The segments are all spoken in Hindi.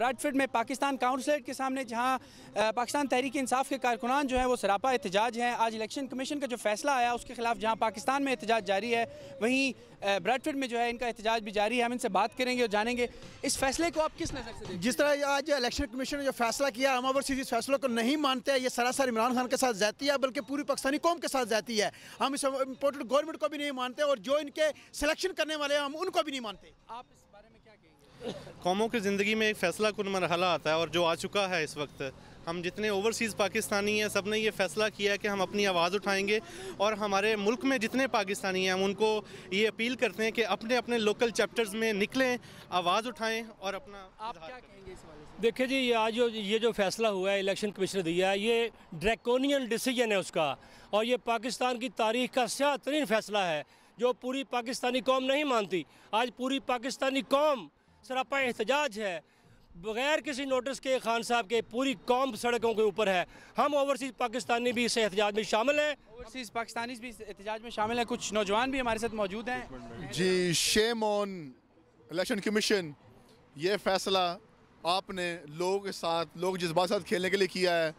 ब्राडफिड में पाकिस्तान काउंसलेट के सामने जहाँ पाकिस्तान तहरीक इंसाफ के कारकुनान जो है वो सरापा एहतजाज हैं आज इलेक्शन कमीशन का जो फैसला आया उसके खिलाफ जहाँ पाकिस्तान में एहतजाज जारी है वहीं ब्राडफिड में जो है इनका एहतजाज भी जारी है हम इनसे बात करेंगे और जानेंगे इस फैसले को आप किस नज़र से जिस तरह आज इलेक्शन कमीशन ने जो फैसला किया हम अवर इस फैसले को नहीं मानते हैं ये सरासर इमरान खान के साथ जाती है बल्कि पूरी पाकिस्तानी कौम के साथ जाती है हम इस इम्पोर्टेंट गवर्नमेंट को भी नहीं मानते और जो इनके सिलेक्शन करने वाले हैं हम उनको भी नहीं मानते आप कौमों की ज़िंदगी में एक फ़ैसला कन मरहला आता है और जो आ चुका है इस वक्त हम जितने ओवरसीज़ पाकिस्तानी हैं सब ने ये फ़ैसला किया है कि हम अपनी आवाज़ उठाएंगे और हमारे मुल्क में जितने पाकिस्तानी हैं हम उनको ये अपील करते हैं कि अपने अपने लोकल चैप्टर्स में निकलें आवाज़ उठाएं और अपना आप क्या कहेंगे इस वाले से देखिए जी ये आज जो ये जो फ़ैसला हुआ है इलेक्शन कमीशन दिया है ये ड्रैकोनियन डिसीजन है उसका और ये पाकिस्तान की तारीख का सियाह तरीन फ़ैसला है जो पूरी पाकिस्तानी कौम नहीं मानती आज पूरी पाकिस्तानी कौम आपका एहतजाज है बगैर किसी नोटिस के खान साहब के पूरी कौम सड़कों के ऊपर है हम ओवरसीज़ पाकिस्तानी भी इस एहतजाज में शामिल हैं ओवरसीज़ पाकिस्तानी भी इस एहतजाज में शामिल हैं कुछ नौजवान भी हमारे साथ मौजूद हैं जी शेम ऑन इलेक्शन कमीशन ये फैसला आपने लोगों के साथ लोग जिस बात साथ खेलने के लिए किया है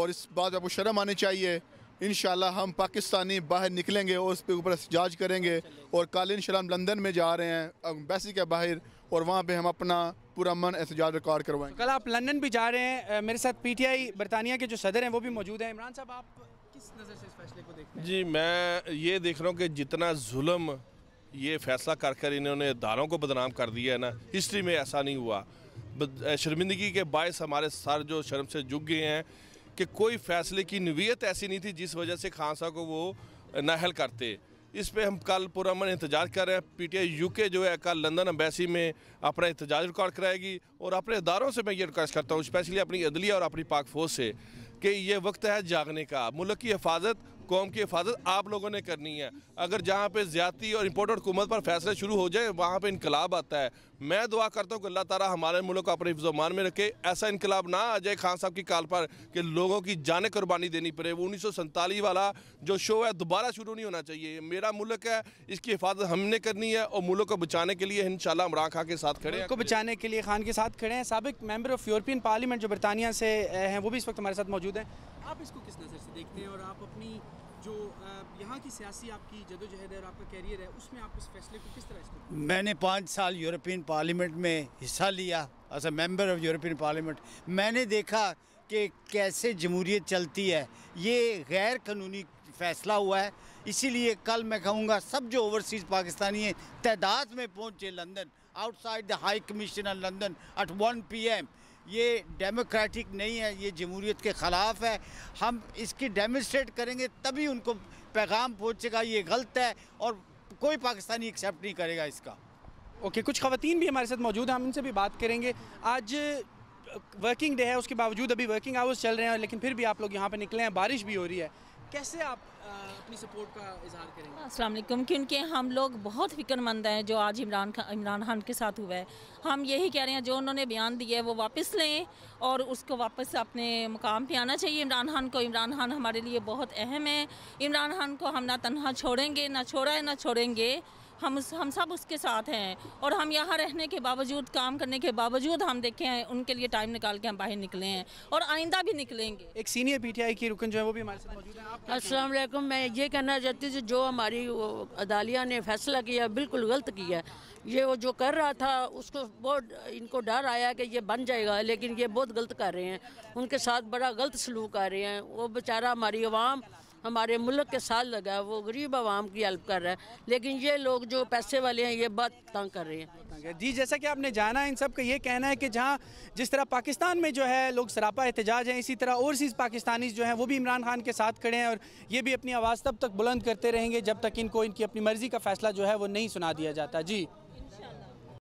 और इस बात आपको शर्म आनी चाहिए इन हम पाकिस्तानी बाहर निकलेंगे और उस पर ऊपर एहतजाज करेंगे और कालीन हम लंदन में जा रहे हैं बैसी के बाहर और वहाँ पर हम अपना पूरा मन एहतजाज रिकॉर्ड करवाएंगे कल आप लंदन भी जा रहे हैं मेरे साथ पी टी आई बरतानिया के जो सदर हैं वो भी मौजूद हैं इमरान साहब आप किस नज़र से इस फैसले को देखते हैं जी मैं ये देख रहा हूँ कि जितना जुल्म ये फैसला कर कर इन्होंने दारों को बदनाम कर दिया है ना हिस्ट्री में ऐसा नहीं हुआ शर्मिंदगी के बायस हमारे सर जो शर्म से झुक गए हैं कि कोई फैसले की नवीयत ऐसी नहीं थी जिस वजह से खान साहब को वो नाहल करते इस पे हम कल मन इंतजार कर रहे हैं पीटीआई यूके जो है कल लंदन अम्बेसी में अपना एहतजाज रिकॉर्ड कराएगी और अपने इदारों से मैं ये रिक्वेस्ट करता हूँ स्पेशली अपनी अदलिया और अपनी पाक फौज से कि ये वक्त है जागने का मुल्क की हिफाजत कौम की हिफाजत आप लोगों ने करनी है अगर जहाँ पे ज्यादा और इम्पोर्टेंट हुकूमत पर फैसले शुरू हो जाए वहाँ पर इनकलाब आता है मैं दुआ करता हूँ कि अल्लाह ताला हमारे मुल्क को अपने हिफ्जमान में रखे ऐसा इनकलाब ना आ जाए खान साहब की काल पर कि लोगों की जान कुर्बानी देनी पड़े वो उन्नीस वाला जो शो है दोबारा शुरू नहीं होना चाहिए मेरा मुल्क है इसकी हिफाजत हमने करनी है और मुल्क को बचाने के लिए इन इमरान खान के साथ खड़े हैं को बचाने के लिए खान के साथ खड़े हैं सबक मेम्बर ऑफ यूरोपियन पार्लियामेंट जो बरतानिया से हैं वो भी इस वक्त हमारे साथ मौजूद हैं आप इसको किस नज़र से देखते हैं और आप अपनी जो यहाँ की सियासी आपकी जदोजहद है और आपका कैरियर है उसमें आप इस फैसले को किस तरह से मैंने पाँच साल यूरोपियन पार्लियामेंट में हिस्सा लिया as a member of European Parliament मैंने देखा कि कैसे जमहूरियत चलती है ये गैर कानूनी फैसला हुआ है इसीलिए कल मैं कहूँगा सब जो ओवरसीज़ पाकिस्तानी हैं तादाद में पहुँचे London outside the high commission of London at 1 PM ये डेमोक्रेटिक नहीं है ये जमहूरीत के ख़िलाफ़ है हम इसकी डेमोस्ट्रेट करेंगे तभी उनको पैगाम पहुँचेगा ये गलत है और कोई पाकिस्तानी एक्सेप्ट नहीं करेगा इसका ओके okay, कुछ खवतान भी हमारे साथ मौजूद हैं हम इनसे भी बात करेंगे आज वर्किंग डे है उसके बावजूद अभी वर्किंग आवर्स चल रहे हैं लेकिन फिर भी आप लोग यहाँ पर निकले हैं बारिश भी हो रही है कैसे आप आ, अपनी सपोर्ट का इजहार करेंगे अस्सलाम क्योंकि हम लोग बहुत फिक्रमंद हैं जो आज इमरान खान इमरान खान के साथ हुआ है हम यही कह रहे हैं जो उन्होंने बयान दिया है वो वापस लें और उसको वापस अपने मुकाम पे आना चाहिए इमरान खान को इमरान खान हमारे लिए बहुत अहम है इमरान खान को हम ना तनहा छोड़ेंगे ना छोड़ा है ना छोड़ेंगे हम हम सब उसके साथ हैं और हम यहाँ रहने के बावजूद काम करने के बावजूद हम देखे हैं उनके लिए टाइम निकाल के हम बाहर निकले हैं और आइंदा भी निकलेंगे एक सीनियर पीटीआई की रुकन जो है वो भी हमारे साथ मौजूद है असलम मैं ये कहना चाहती हूँ जो हमारी अदालिया ने फैसला किया बिल्कुल गलत किया ये वो जो कर रहा था उसको बहुत इनको डर आया कि ये बन जाएगा लेकिन ये बहुत गलत कर रहे हैं उनके साथ बड़ा गलत सलूक आ रहे हैं वो बेचारा हमारी आवाम हमारे मुल्क के साथ लगा है वो गरीब आवाम की हेल्प कर रहा है लेकिन ये लोग जो पैसे वाले हैं ये बहुत तंग कर रहे हैं जी जैसा कि आपने जाना इन सब का ये कहना है कि जहाँ जिस तरह पाकिस्तान में जो है लोग सरापा एहतजाज हैं इसी तरह ओवरसीज़ पाकिस्तानी जो हैं वो भी इमरान खान के साथ खड़े हैं और ये भी अपनी आवाज़ तब तक बुलंद करते रहेंगे जब तक इनको इनकी अपनी मर्ज़ी का फैसला जो है वो नहीं सुना दिया जाता जी